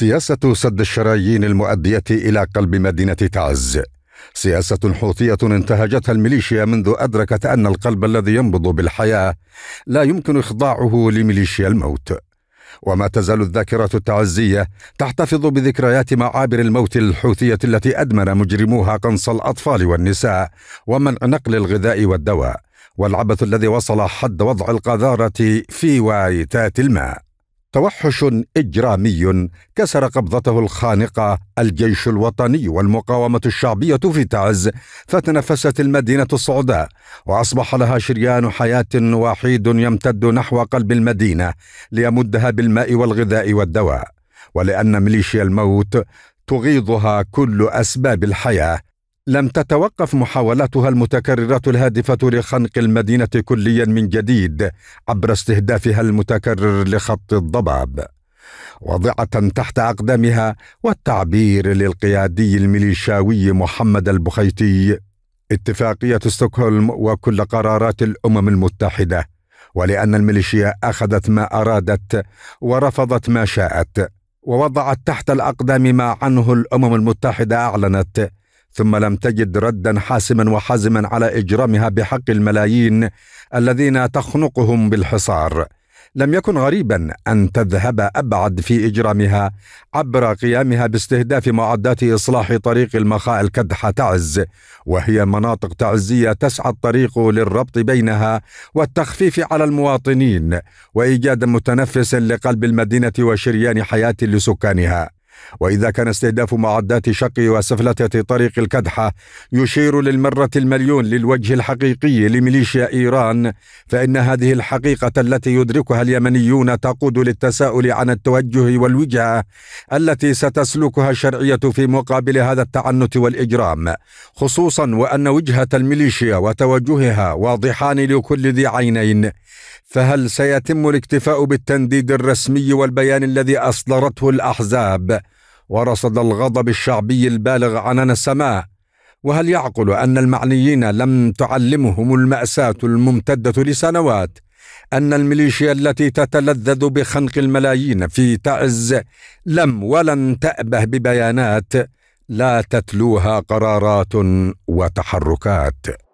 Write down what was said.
سياسة سد الشرايين المؤدية إلى قلب مدينة تعز سياسة حوثية انتهجتها الميليشيا منذ أدركت أن القلب الذي ينبض بالحياة لا يمكن إخضاعه لميليشيا الموت وما تزال الذاكرة التعزية تحتفظ بذكريات معابر الموت الحوثية التي أدمن مجرموها قنص الأطفال والنساء ومنع نقل الغذاء والدواء والعبث الذي وصل حد وضع القذارة في وايتات الماء توحش اجرامي كسر قبضته الخانقه الجيش الوطني والمقاومه الشعبيه في تعز فتنفست المدينه الصعداء واصبح لها شريان حياه وحيد يمتد نحو قلب المدينه ليمدها بالماء والغذاء والدواء ولان ميليشيا الموت تغيضها كل اسباب الحياه لم تتوقف محاولاتها المتكررة الهادفة لخنق المدينة كليا من جديد عبر استهدافها المتكرر لخط الضباب واضعة تحت أقدامها والتعبير للقيادي الميليشاوي محمد البخيتي اتفاقية ستوكهولم وكل قرارات الأمم المتحدة ولأن الميليشيا أخذت ما أرادت ورفضت ما شاءت ووضعت تحت الأقدام ما عنه الأمم المتحدة أعلنت ثم لم تجد ردا حاسما وحازما على اجرامها بحق الملايين الذين تخنقهم بالحصار لم يكن غريبا ان تذهب ابعد في اجرامها عبر قيامها باستهداف معدات اصلاح طريق المخاء الكدحه تعز وهي مناطق تعزيه تسعى الطريق للربط بينها والتخفيف على المواطنين وايجاد متنفس لقلب المدينه وشريان حياه لسكانها واذا كان استهداف معدات شق وسفلته طريق الكدحه يشير للمره المليون للوجه الحقيقي لميليشيا ايران فان هذه الحقيقه التي يدركها اليمنيون تقود للتساؤل عن التوجه والوجهه التي ستسلكها الشرعيه في مقابل هذا التعنت والاجرام خصوصا وان وجهه الميليشيا وتوجهها واضحان لكل ذي عينين فهل سيتم الاكتفاء بالتنديد الرسمي والبيان الذي اصدرته الاحزاب ورصد الغضب الشعبي البالغ عنان السماء وهل يعقل ان المعنيين لم تعلمهم الماساه الممتده لسنوات ان الميليشيا التي تتلذذ بخنق الملايين في تعز لم ولن تابه ببيانات لا تتلوها قرارات وتحركات